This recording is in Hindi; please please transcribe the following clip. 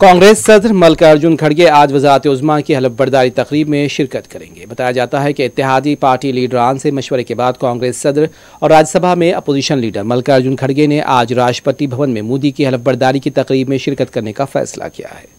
कांग्रेस सदर मल्लिकार्जुन खड़गे आज वजारत उजमा की हलफबरदारी तकरीब में शिरकत करेंगे बताया जाता है कि इतिहादी पार्टी लीडरान से मशवरे के बाद कांग्रेस सदर और राज्यसभा में अपोजिशन लीडर मल्लिकार्जुन खड़गे ने आज राष्ट्रपति भवन में मोदी की हलफबरदारी की तकरीब में शिरकत करने का फैसला किया है